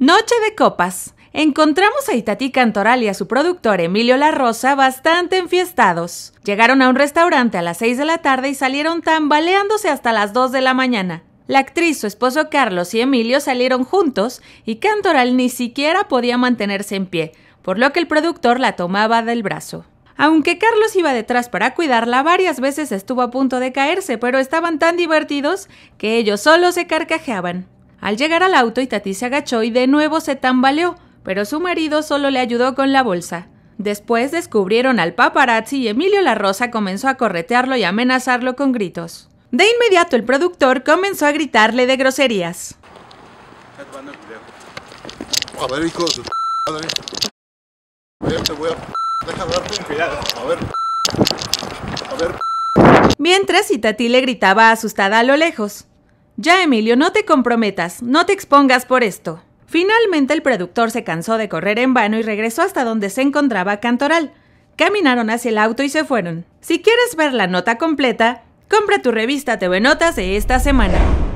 Noche de copas. Encontramos a Itatí Cantoral y a su productor Emilio La Rosa bastante enfiestados. Llegaron a un restaurante a las 6 de la tarde y salieron tambaleándose hasta las 2 de la mañana. La actriz, su esposo Carlos y Emilio salieron juntos y Cantoral ni siquiera podía mantenerse en pie, por lo que el productor la tomaba del brazo. Aunque Carlos iba detrás para cuidarla, varias veces estuvo a punto de caerse, pero estaban tan divertidos que ellos solo se carcajeaban. Al llegar al auto, Itatí se agachó y de nuevo se tambaleó, pero su marido solo le ayudó con la bolsa. Después descubrieron al paparazzi y Emilio La Rosa comenzó a corretearlo y amenazarlo con gritos. De inmediato el productor comenzó a gritarle de groserías. Mientras Itatí le gritaba asustada a lo lejos. Ya, Emilio, no te comprometas, no te expongas por esto. Finalmente el productor se cansó de correr en vano y regresó hasta donde se encontraba Cantoral. Caminaron hacia el auto y se fueron. Si quieres ver la nota completa, compra tu revista TV Notas de esta semana.